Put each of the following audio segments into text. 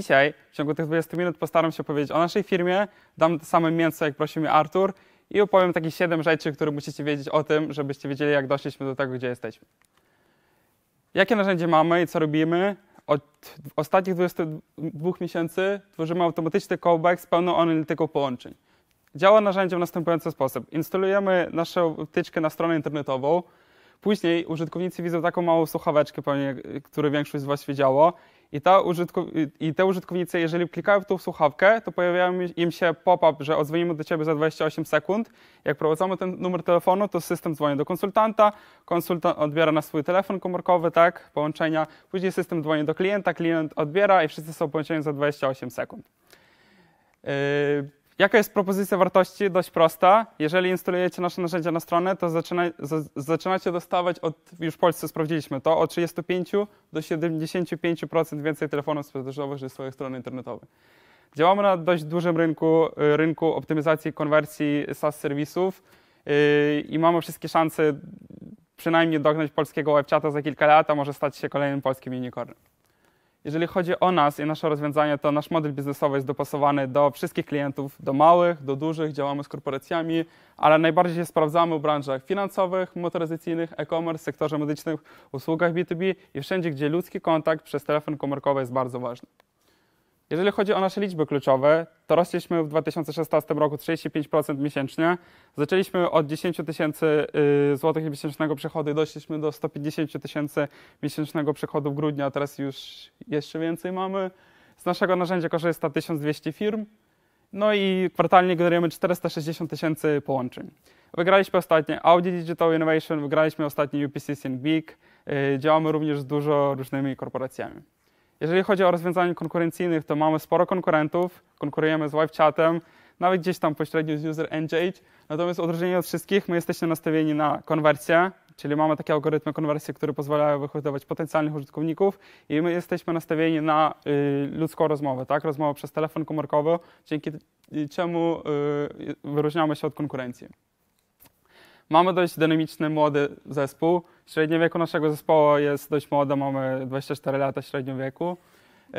Dzisiaj w ciągu tych 20 minut postaram się powiedzieć o naszej firmie, dam same mięso, jak prosił mnie Artur i opowiem takich 7 rzeczy, które musicie wiedzieć o tym, żebyście wiedzieli, jak doszliśmy do tego, gdzie jesteśmy. Jakie narzędzie mamy i co robimy? Od ostatnich 22 miesięcy tworzymy automatyczny callback z pełną analityką połączeń. Działa narzędzie w następujący sposób. Instalujemy naszą wtyczkę na stronę internetową, Później użytkownicy widzą taką małą słuchaweczkę, pewnie, y, który większość z Was widziało, i, ta I te użytkownicy, jeżeli klikają w tą słuchawkę, to pojawia im się pop-up, że odzwonimy do ciebie za 28 sekund. Jak prowadzamy ten numer telefonu, to system dzwoni do konsultanta, konsultant odbiera na swój telefon komórkowy, tak, połączenia. Później system dzwoni do klienta, klient odbiera i wszyscy są połączeni za 28 sekund. Yy. Jaka jest propozycja wartości? Dość prosta. Jeżeli instalujecie nasze narzędzia na stronę, to zaczyna, z, zaczynacie dostawać od, już w Polsce sprawdziliśmy to, od 35 do 75% więcej telefonów sprzedażowych ze swojej strony internetowej. Działamy na dość dużym rynku, y, rynku optymizacji konwersji SaaS serwisów yy, i mamy wszystkie szanse przynajmniej dognać polskiego webchata za kilka lat, a może stać się kolejnym polskim unicornem. Jeżeli chodzi o nas i nasze rozwiązania, to nasz model biznesowy jest dopasowany do wszystkich klientów, do małych, do dużych, działamy z korporacjami, ale najbardziej się sprawdzamy w branżach finansowych, motoryzacyjnych, e-commerce, sektorze medycznym, usługach B2B i wszędzie, gdzie ludzki kontakt przez telefon komórkowy jest bardzo ważny. Jeżeli chodzi o nasze liczby kluczowe, to rośliśmy w 2016 roku 35% miesięcznie. Zaczęliśmy od 10 tysięcy y, złotych miesięcznego przychodu i doszliśmy do 150 tysięcy miesięcznego przychodu w grudniu, a teraz już jeszcze więcej mamy. Z naszego narzędzia korzysta 1200 firm, no i kwartalnie generujemy 460 tysięcy połączeń. Wygraliśmy ostatnie Audi Digital Innovation, wygraliśmy ostatnio UPC Think Big, y, działamy również z dużo różnymi korporacjami. Jeżeli chodzi o rozwiązania konkurencyjnych, to mamy sporo konkurentów, konkurujemy z LiveChatem, nawet gdzieś tam pośrednio z User Engage. Natomiast odróżnienie od wszystkich, my jesteśmy nastawieni na konwersję, czyli mamy takie algorytmy konwersji, które pozwalają wyhodować potencjalnych użytkowników i my jesteśmy nastawieni na y, ludzką rozmowę, tak? rozmowę przez telefon komórkowy, dzięki y, czemu y, wyróżniamy się od konkurencji. Mamy dość dynamiczny, młody zespół. Średnie wieku naszego zespołu jest dość młode, mamy 24 lata średnio wieku. Yy,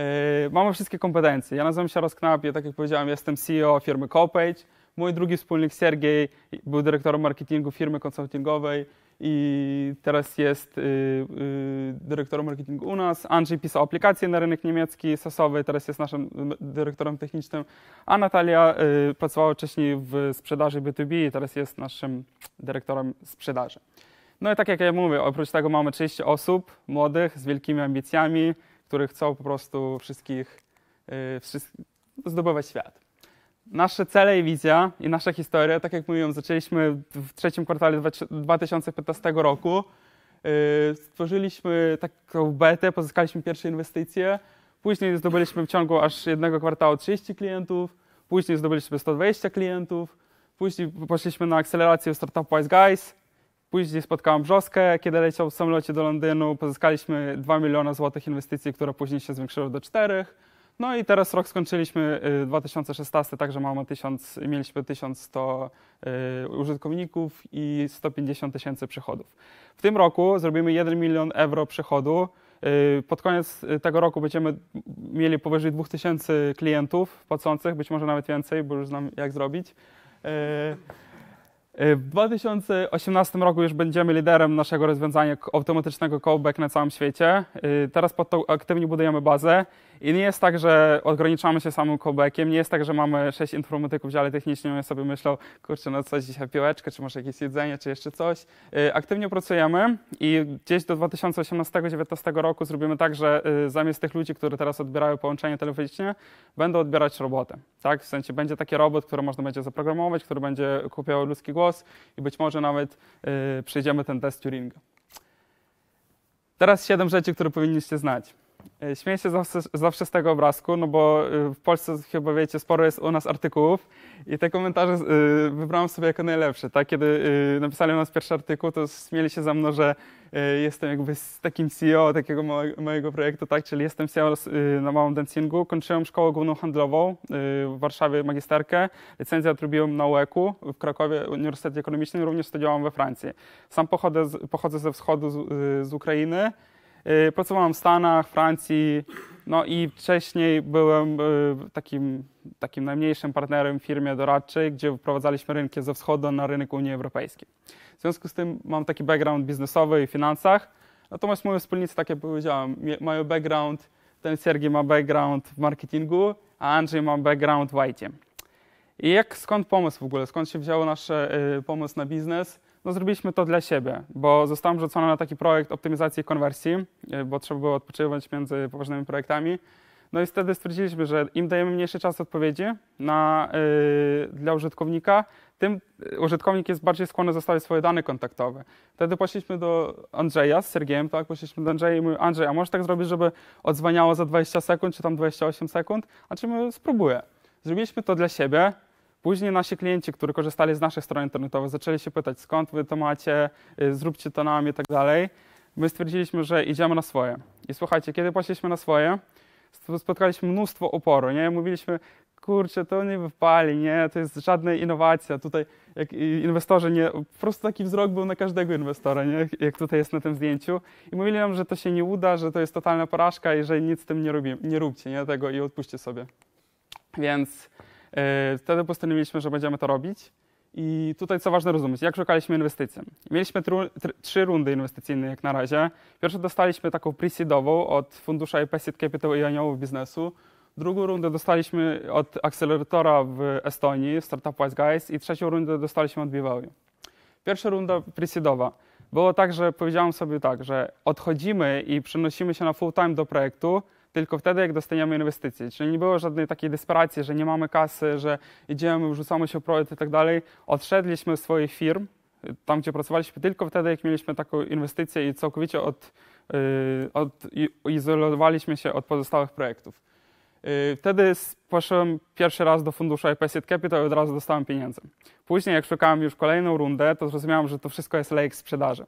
mamy wszystkie kompetencje. Ja nazywam się Rosknap, ja tak jak powiedziałem, jestem CEO firmy Copage. Mój drugi wspólnik Sergiej był dyrektorem marketingu firmy konsultingowej i teraz jest y, y, dyrektorem marketingu u nas. Andrzej pisał aplikacje na rynek niemiecki, sasowy, teraz jest naszym dyrektorem technicznym, a Natalia y, pracowała wcześniej w sprzedaży B2B i teraz jest naszym dyrektorem sprzedaży. No i tak jak ja mówię, oprócz tego mamy 30 osób młodych z wielkimi ambicjami, które chcą po prostu wszystkich, wszystkich zdobywać świat. Nasze cele i wizja i nasza historia, tak jak mówiłem, zaczęliśmy w trzecim kwartale 2015 roku. Y, stworzyliśmy taką betę, pozyskaliśmy pierwsze inwestycje. Później zdobyliśmy w ciągu aż jednego kwartału 30 klientów, później zdobyliśmy 120 klientów, później poszliśmy na akcelerację Startup Wise Guys, później spotkałem Brzoskę, kiedy leciał w samolocie do Londynu, pozyskaliśmy 2 miliony złotych inwestycji, które później się zwiększyły do 4. No i teraz rok skończyliśmy 2016, y, także mamy 1000, mieliśmy 1100 y, użytkowników i 150 tysięcy przychodów. W tym roku zrobimy 1 milion euro przychodu. Y, pod koniec tego roku będziemy mieli powyżej 2000 klientów płacących, być może nawet więcej, bo już znam jak zrobić. E, w 2018 roku już będziemy liderem naszego rozwiązania automatycznego callback na całym świecie. E, teraz pod to aktywnie budujemy bazę i nie jest tak, że ograniczamy się samym callbackiem, nie jest tak, że mamy sześć informatyków w dziale technicznym i sobie myślą, kurczę, no coś dzisiaj piłeczkę, czy może jakieś jedzenie, czy jeszcze coś. E, aktywnie pracujemy i gdzieś do 2018-2019 roku zrobimy tak, że zamiast tych ludzi, którzy teraz odbierają połączenie telefoniczne, będą odbierać robotę. Tak? W sensie będzie taki robot, który można będzie zaprogramować, który będzie kupiał ludzki głos, głos i być może nawet y, przejdziemy ten test Turinga. Teraz siedem rzeczy, które powinniście znać. E, śmieję się zawsze, zawsze, z tego obrazku, no bo y, w Polsce chyba wiecie, sporo jest u nas artykułów i te komentarze y, wybrałem sobie jako najlepsze. Tak? Kiedy y, napisali u nas pierwszy artykuł, to śmieli się za mną, że jestem jakby takim CEO takiego mojego projektu, tak? czyli jestem CEO na małym dancingu. Kończyłem szkołę główną handlową w Warszawie, magisterkę. Licencję odrobiłem na UEK-u e w Krakowie, Uniwersytecie Ekonomicznym, również studiowałem we Francji. Sam pochodzę, pochodzę ze wschodu, z, z Ukrainy. Y, Pracowałem w Stanach, Francji, no i wcześniej byłem y, takim, takim najmniejszym partnerem w firmie doradczej, gdzie wprowadzaliśmy rynki ze wschodu na rynek Unii Europejskiej. W związku z tym mam taki background biznesowy i w finansach. Natomiast moi wspólnicy, tak jak powiedziałem, mają background, ten Sergi ma background w marketingu, a Andrzej ma background w IT. I jak, skąd pomysł w ogóle? Skąd się wziął nasz y, pomysł na biznes? No zrobiliśmy to dla siebie, bo zostałam rzucona na taki projekt optymizacji konwersji, e, bo trzeba było odpoczywać między poważnymi projektami. No i wtedy stwierdziliśmy, że im dajemy mniejszy czas odpowiedzi na, yy, dla użytkownika, tym e, użytkownik jest bardziej skłonny zostawić swoje dane kontaktowe. Wtedy poszliśmy do Andrzeja z Sergiem, tak? Poszliśmy do Andrzeja i mówię, Andrzej, a możesz tak zrobić, żeby odzwaniało za 20 sekund, czy tam 28 sekund? A czy my spróbuję. Zrobiliśmy to dla siebie, Później nasi klienci, którzy korzystali z naszych stron internetowych, zaczęli się pytać, skąd wy to macie, y, zróbcie to nam i tak dalej. My stwierdziliśmy, że idziemy na swoje. I słuchajcie, kiedy poszliśmy na swoje, spotkaliśmy mnóstwo oporu, nie? Mówiliśmy, kurczę, to nie wypali, nie, to jest żadna innowacja. Tutaj jak inwestorzy nie, po prostu taki wzrok był na każdego inwestora, nie, jak tutaj jest na tym zdjęciu. I mówili nam, że to się nie uda, że to jest totalna porażka i że nic z tym nie, robimy, nie róbcie, nie, tego i odpuśćcie sobie. Więc E, wtedy postanowiliśmy, że będziemy to robić. I tutaj co ważne rozumieć, jak szukaliśmy inwestycji. Mieliśmy tru, tr, trzy rundy inwestycyjne jak na razie. Pierwszą dostaliśmy taką pre od fundusza IP Seed Capital i Aniołów Biznesu. Drugą rundę dostaliśmy od akceleratora w Estonii, Startup Wise Guys i trzecią rundę dostaliśmy od Bivalue. Pierwsza runda pre Było tak, że powiedziałem sobie tak, że odchodzimy i przenosimy się na full time do projektu, tylko wtedy, jak dostaniemy inwestycje. Czyli nie było żadnej takiej desperacji, że nie mamy kasy, że idziemy, wrzucamy się w projekt i tak dalej. Odszedliśmy z swoich firm, tam gdzie pracowaliśmy, tylko wtedy, jak mieliśmy taką inwestycję i całkowicie od, y, od, izolowaliśmy się od pozostałych projektów. Y, wtedy poszedłem pierwszy raz do funduszu IPSIT Capital i od razu dostałem pieniądze. Później, jak szukałem już kolejną rundę, to zrozumiałem, że to wszystko jest lejek sprzedaży.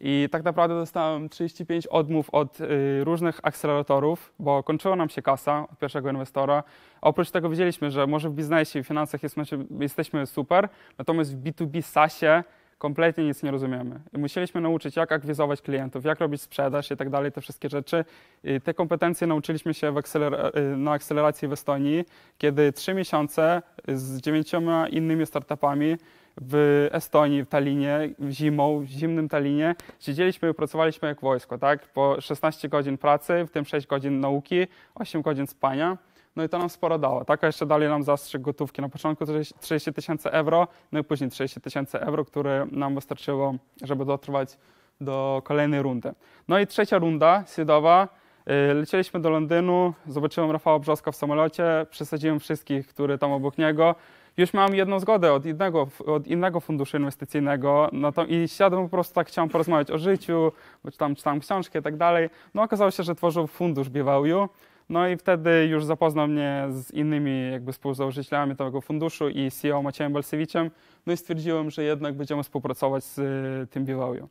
I tak naprawdę dostałem 35 odmów od y, różnych akceleratorów, bo kończyła nam się kasa od pierwszego inwestora. oprócz tego widzieliśmy, że może w biznesie i finansach znaczy, jesteśmy super, natomiast w B2B SaaSie kompletnie nic nie rozumiemy. Musieliśmy nauczyć, jak akwizować klientów, jak robić sprzedaż i tak dalej, te wszystkie rzeczy. I te kompetencje nauczyliśmy się y, na akceleracji w Estonii, kiedy trzy miesiące z dziewięcioma innymi startupami w Estonii, w Talinie, zimą, w zimnym Talinie. Siedzieliśmy i pracowaliśmy jak wojsko, tak? Po 16 godzin pracy, w tym 6 godzin nauki, 8 godzin spania. No i to nam sporo dało. Tak, a jeszcze dalej nam zastrzyk gotówki. Na początku 30 tysięcy euro, no i później 30 tysięcy euro, które nam wystarczyło, żeby dotrwać do kolejnej rundy. No i trzecia runda, Sydowa. Y, lecieliśmy do Londynu, zobaczyłem Rafała Brzoska w samolocie, przesadziłem wszystkich, którzy tam obok niego już miałem jedną zgodę od innego, od innego funduszu inwestycyjnego to, i siadłem po prostu tak, chciałem porozmawiać o życiu, bo tam czytałem książki i tak dalej. No okazało się, że tworzył fundusz BVU. No i wtedy już zapoznał mnie z innymi jakby współzałożycielami tego funduszu i CEO Maciejem Balsewiczem. No i stwierdziłem, że jednak będziemy współpracować z y, tym BVU.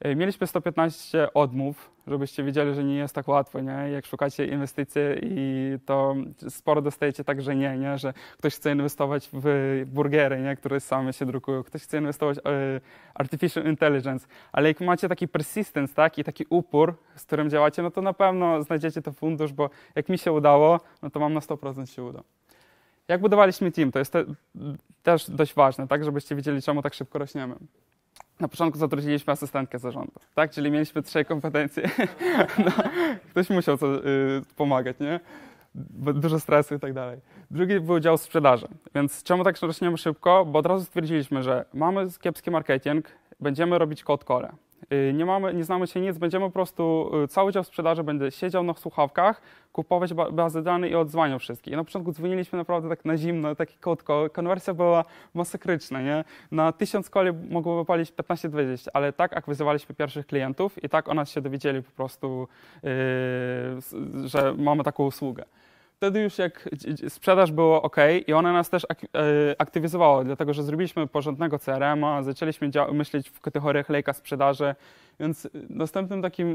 E, mieliśmy 115 odmów, żebyście wiedzieli, że nie jest tak łatwo, nie? Jak szukacie inwestycji i to sporo dostajecie tak, że nie, nie? Że ktoś chce inwestować w burgery, nie? Które same się drukują. Ktoś chce inwestować w e, artificial intelligence. Ale jak macie taki persistence, tak? I taki upór, z którym działacie, no to na pewno znajdziecie ten fundusz, bo jak mi się udało, no to mam na 100% się uda. Jak budowaliśmy team? To jest te, też dość ważne, tak? Żebyście wiedzieli, czemu tak szybko rośniemy na początku zatrudniliśmy asystentkę zarządu, tak? Czyli mieliśmy trzy kompetencje. No, ktoś musiał co, y, pomagać, nie? Dużo stresu i tak dalej. Drugi był dział sprzedaży, więc czemu tak rośniemy szybko? Bo od razu stwierdziliśmy, że mamy kiepski marketing, będziemy robić cold core. Y, nie, mamy, nie znamy się nic, będziemy po prostu y, cały dział sprzedaży będzie siedział na słuchawkach, kupować bazy danych i odzwaniał wszystkich. na początku dzwoniliśmy naprawdę tak na zimno, taki krótko, konwersja była masakryczna, nie? Na tysiąc koli mogło wypalić 15-20, ale tak akwizowaliśmy pierwszych klientów i tak o nas się dowiedzieli po prostu, yy, że mamy taką usługę wtedy już jak sprzedaż było ok i ona nas też ak e, aktywizowało, dlatego że zrobiliśmy porządnego CRM-a, zaczęliśmy myśleć w kategoriach lejka sprzedaży, więc y, następnym takim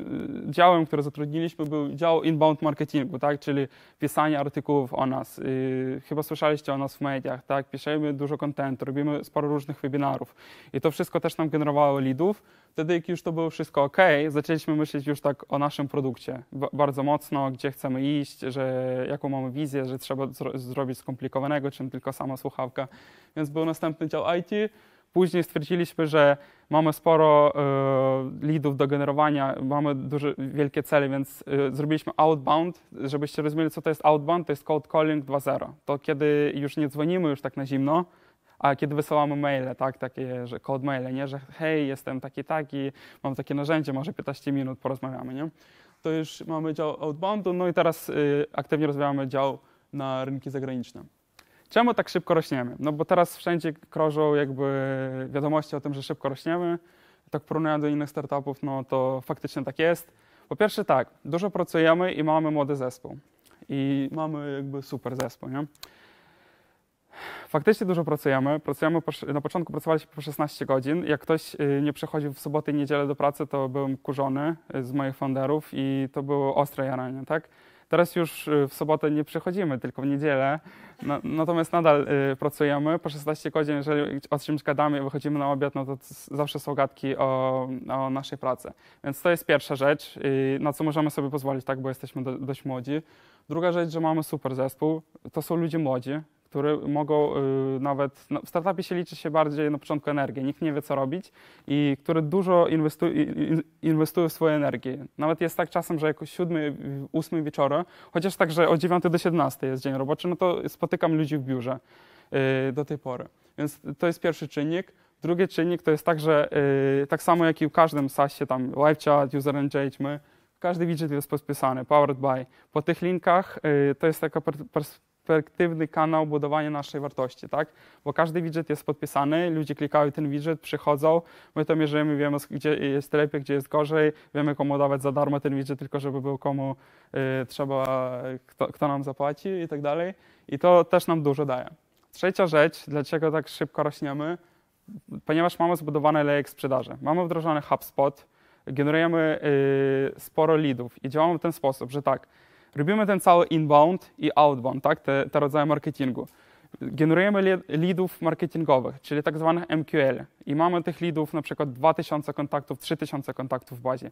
y, działem, który zatrudniliśmy, był dział inbound marketingu, tak? czyli pisanie artykułów o nas. Y, chyba słyszeliście o nas w mediach, tak? piszemy dużo kontentu, robimy sporo różnych webinarów. I to wszystko też nam generowało leadów. Wtedy, jak już to było wszystko ok, zaczęliśmy myśleć już tak o naszym produkcie bardzo mocno, gdzie chcemy iść, że jaką mamy wizję, że trzeba zro zrobić skomplikowanego, czym tylko sama słuchawka. Więc był następny dział IT, Później stwierdziliśmy, że mamy sporo lidów e, leadów do generowania, mamy duże, wielkie cele, więc e, zrobiliśmy outbound. Żebyście rozumieli, co to jest outbound, to jest cold calling 2.0. To kiedy już nie dzwonimy już tak na zimno, a kiedy wysyłamy maile, tak, takie, że cold maile, nie, że hej, jestem taki, taki, mam takie narzędzie, może 15 minut porozmawiamy, nie. To już mamy dział outboundu, no i teraz e, aktywnie rozwijamy dział na rynki zagraniczne. Czemu tak szybko rośniemy? No bo teraz wszędzie krążą jakby wiadomości o tym, że szybko rośniemy. Tak porównując do innych startupów, no to faktycznie tak jest. Po pierwsze tak, dużo pracujemy i mamy młody zespół. I mamy jakby super zespół, nie? Faktycznie dużo pracujemy. pracujemy po, na początku pracowaliśmy po 16 godzin. Jak ktoś y, nie przechodził w sobotę i niedzielę do pracy, to byłem kurzony y, z moich founderów i to było ostre jaranie, tak? Teraz już y, w sobotę nie przychodzimy, tylko w niedzielę. No, natomiast nadal y, pracujemy. Po 16 godzin, jeżeli o czymś gadamy i wychodzimy na obiad, no to zawsze są gadki o, o, naszej pracy. Więc to jest pierwsza rzecz, y, na co możemy sobie pozwolić, tak, bo jesteśmy do, dość młodzi. Druga rzecz, że mamy super zespół, to są ludzie młodzi, które mogą y, nawet, no w startupie się liczy się bardziej na początku energię, nikt nie wie co robić i które dużo inwestują, w swoje energię. Nawet jest tak czasem, że jakoś siódmy, ósmy wieczorem, chociaż tak, że od 9 do 17 jest dzień roboczy, no to spotykam ludzi w biurze y, do tej pory. Więc to jest pierwszy czynnik. Drugi czynnik to jest tak, że y, tak samo jak i w każdym SaaSie, tam live chat, user engagement, każdy widget jest podpisany, powered by. Po tych linkach to jest taka efektywny kanał budowania naszej wartości, tak? Bo każdy widget jest podpisany, ludzie klikają ten widget, przychodzą, my to mierzymy, wiemy gdzie jest lepiej, gdzie jest gorzej, wiemy komu dawać za darmo ten widget, tylko żeby był komu y, trzeba, kto, kto nam zapłaci i tak dalej. I to też nam dużo daje. Trzecia rzecz, dlaczego tak szybko rośniemy, ponieważ mamy zbudowany lejek sprzedaży. Mamy wdrożony HubSpot, generujemy y, sporo leadów i działamy w ten sposób, że tak, Robimy ten cały inbound i outbound, tak? te, te rodzaje marketingu. Generujemy leadów marketingowych, czyli tak zwanych MQL i mamy tych leadów na przykład 2000 kontaktów, 3000 kontaktów w bazie.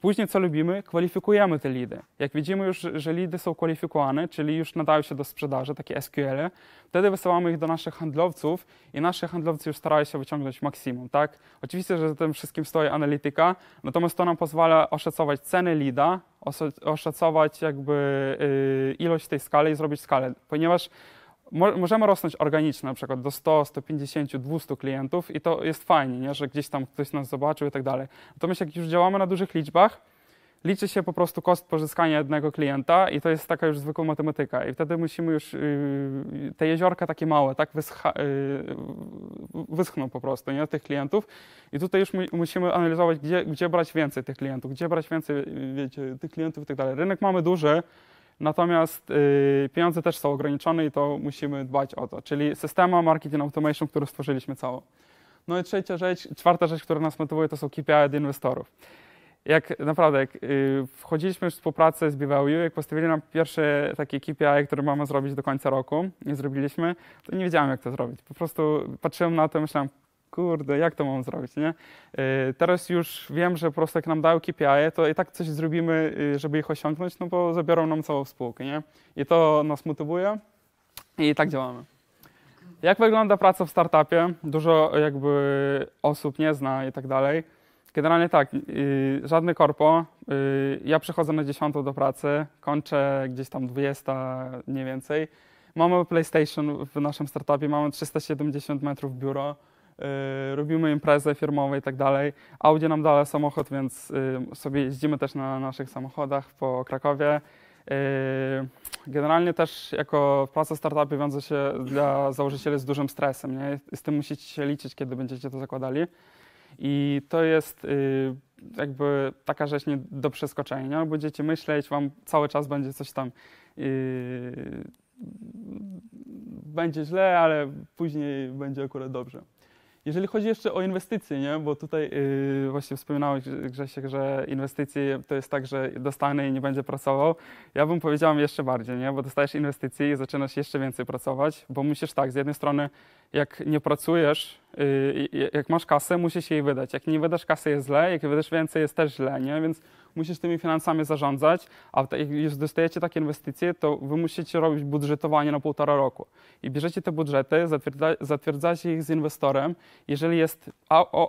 Później co lubimy? Kwalifikujemy te leady. Jak widzimy już, że leady są kwalifikowane, czyli już nadają się do sprzedaży, takie SQL, wtedy wysyłamy ich do naszych handlowców i nasi handlowcy już starają się wyciągnąć maksimum, tak? Oczywiście, że za tym wszystkim stoi analityka, natomiast to nam pozwala oszacować ceny leada, oszacować jakby y, ilość tej skali i zrobić skalę, ponieważ możemy rosnąć organicznie, na przykład do 100, 150, 200 klientów i to jest fajnie, nie? że gdzieś tam ktoś nas zobaczył i tak dalej. Natomiast jak już działamy na dużych liczbach, liczy się po prostu koszt pozyskania jednego klienta i to jest taka już zwykła matematyka. I wtedy musimy już yy, te jeziorka takie małe, tak wyschną, yy, wyschną po prostu, nie, tych klientów. I tutaj już musimy analizować, gdzie, gdzie brać więcej tych klientów, gdzie brać więcej, wiecie, tych klientów i tak dalej. Rynek mamy duży, Natomiast yy, pieniądze też są ograniczone i to musimy dbać o to, czyli systema marketing automation, który stworzyliśmy cało. No i trzecia rzecz, czwarta rzecz, która nas motywuje, to są KPI od inwestorów jak naprawdę, jak y, wchodziliśmy już w współpracę z BWU, jak postawili nam pierwsze takie KPI, które mamy zrobić do końca roku, nie zrobiliśmy, to nie wiedziałem, jak to zrobić. Po prostu patrzyłem na to, myślałem, kurde, jak to mam zrobić, nie? Y, teraz już wiem, że po prostu jak nam dają KPI, to i tak coś zrobimy, y, żeby ich osiągnąć, no bo zabiorą nam całą spółkę, nie? I to nas motywuje i tak działamy. Jak wygląda praca w startupie? Dużo jakby osób nie zna i tak dalej. Generalnie tak, y, żadne korpo. Y, ja przychodzę na 10 do pracy, kończę gdzieś tam 20, nie więcej. Mamy PlayStation w naszym startupie, mamy 370 metrów biuro, y, robimy imprezy firmowe i tak dalej. Audi nam dalej samochód, więc sobie jeździmy też na naszych samochodach po Krakowie. Generalnie też jako praca w startupie wiąże się dla założycieli z dużym stresem. Nie? Z tym musicie się liczyć, kiedy będziecie to zakładali. I to jest y, jakby taka rzecz nie do przeskoczenia. No, będziecie myśleć, wam cały czas będzie coś tam. Y, będzie źle, ale później będzie akurat dobrze. Jeżeli chodzi jeszcze o inwestycje, nie? bo tutaj yy, właśnie wspominałeś Grzesiek, że inwestycje to jest tak, że dostanę i nie będzie pracował. Ja bym powiedział jeszcze bardziej, nie? bo dostajesz inwestycje i zaczynasz jeszcze więcej pracować, bo musisz tak, z jednej strony jak nie pracujesz, yy, jak masz kasę, musisz jej wydać. Jak nie wydasz kasy jest źle, jak wydasz więcej jest też źle, nie? więc musisz tymi finansami zarządzać, a jeśli dostajecie takie inwestycje, to wy musicie robić budżetowanie na półtora roku. I bierzecie te budżety, zatwierdza, zatwierdzacie ich z inwestorem. Jeżeli jest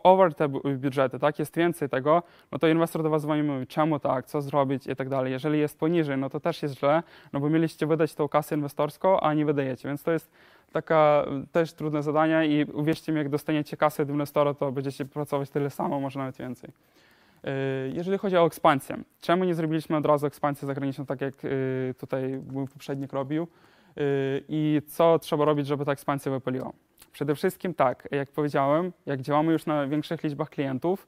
over te budżety, tak, jest więcej tego, no to inwestor do was dzwoni mówi, czemu tak, co zrobić i tak dalej. Jeżeli jest poniżej, no to też jest źle, no bo mieliście wydać tą kasę inwestorską, a nie wydajecie, więc to jest taka też trudne zadanie i uwierzcie mi, jak dostaniecie kasę od inwestora, to będziecie pracować tyle samo, może nawet więcej. E, jeżeli chodzi o ekspansję, czemu nie zrobiliśmy od razu ekspansji zagraniczną, tak jak e, tutaj mój poprzednik robił? E, I co trzeba robić, żeby ta ekspansja wypaliła? Przede wszystkim tak, jak powiedziałem, jak działamy już na większych liczbach klientów,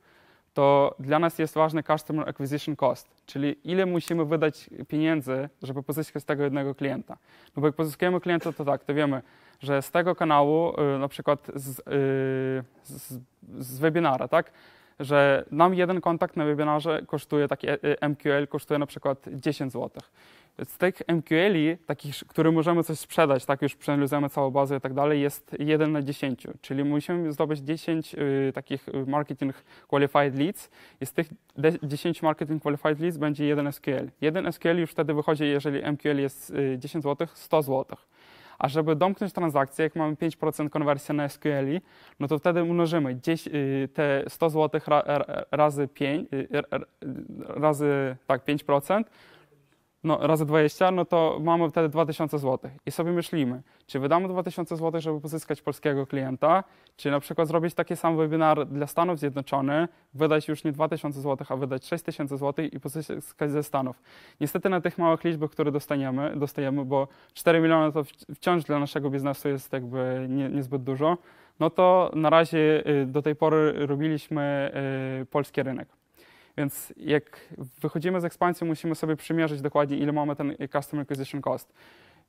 to dla nas jest ważny Customer Acquisition Cost, czyli ile musimy wydać pieniędzy, żeby pozyskać tego jednego klienta. No bo jak pozyskujemy klienta, to tak, to wiemy, że z tego kanału, na przykład z, z, z webinara, tak, że nam jeden kontakt na webinarze kosztuje, taki e- e- MQL kosztuje na przykład 10 zł. Z tych MQL-i, takich, które możemy coś sprzedać, tak już przeanalizujemy całą bazę i tak dalej, jest 1 na 10, czyli musimy zdobyć 10 y, takich y, marketing qualified leads i z tych 10 marketing qualified leads będzie 1 SQL. 1 SQL już wtedy wychodzi, jeżeli MQL jest 10 zł, 100 złotych. A żeby domknąć transakcję, jak mamy 5% konwersji na SQLi, no to wtedy mnożymy 10, y, te 100 zł razy 5, y, razy tak, 5%, no, razy 20, no to mamy wtedy 2000 zł. I sobie myślimy, czy wydamy 2000 zł, żeby pozyskać polskiego klienta, czy na przykład zrobić taki sam webinar dla Stanów Zjednoczonych, wydać już nie 2000 zł, a wydać 6000 zł i pozyskać ze Stanów. Niestety na tych małych liczbach, które dostaniemy, dostajemy, bo 4 miliony to wciąż dla naszego biznesu jest jakby nie, niezbyt dużo, no to na razie y, do tej pory robiliśmy y, polski rynek. Więc jak wychodzimy z ekspansji, musimy sobie przymierzyć dokładnie, ile mamy ten Customer Acquisition Cost.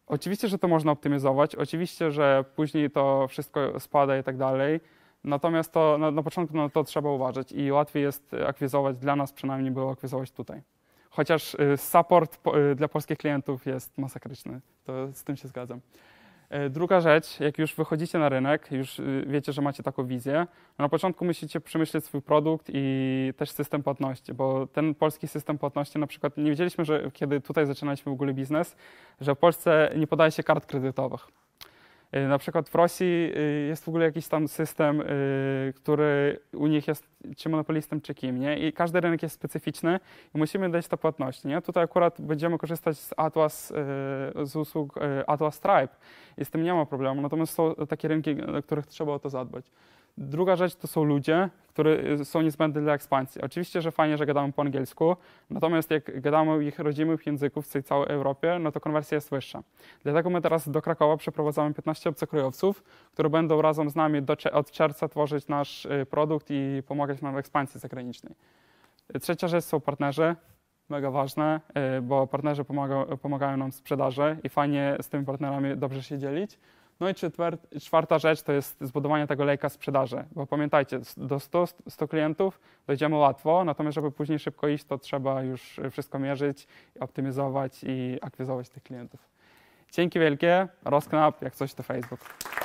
Oczywiście, że to można optymizować, oczywiście, że później to wszystko spada i tak dalej. Natomiast to, na, na początku na no, to trzeba uważać i łatwiej jest akwizować, dla nas przynajmniej było akwizować tutaj. Chociaż y, support y, dla polskich klientów jest masakryczny, to z tym się zgadzam. E, druga rzecz, jak już wychodzicie na rynek, już y, wiecie, że macie taką wizję, na początku musicie przemyśleć swój produkt i też system płatności, bo ten polski system płatności na przykład nie wiedzieliśmy, że kiedy tutaj zaczynaliśmy w ogóle biznes, że w Polsce nie podaje się kart kredytowych. Y, na przykład w Rosji y, jest w ogóle jakiś tam system, y, który u nich jest czy monopolistem, czy kim, nie? I każdy rynek jest specyficzny i musimy dać to płatności, nie? Tutaj akurat będziemy korzystać z Atlas, z usług Atlas Stripe i z tym nie ma problemu, natomiast są takie rynki, na których trzeba o to zadbać. Druga rzecz to są ludzie, które y, są niezbędne dla ekspansji. Oczywiście, że fajnie, że gadamy po angielsku, natomiast jak gadamy ich rodzimych języków w tej całej Europie, no to konwersja jest wyższa. Dlatego my teraz do Krakowa przeprowadzamy 15 obcokrajowców, które będą razem z nami do, od czerwca tworzyć nasz y, produkt i pomagać nam w ekspansji zagranicznej. Y, trzecia rzecz są partnerzy, mega ważne, bo partnerzy pomagają, pomagają nam w sprzedaży i fajnie z tymi partnerami dobrze się dzielić. No i czwarta rzecz to jest zbudowanie tego lejka sprzedaży, bo pamiętajcie, do 100, 100 klientów dojdziemy łatwo, natomiast żeby później szybko iść, to trzeba już wszystko mierzyć, optymizować i akwizować tych klientów. Dzięki wielkie, Rosknap, jak coś to Facebook.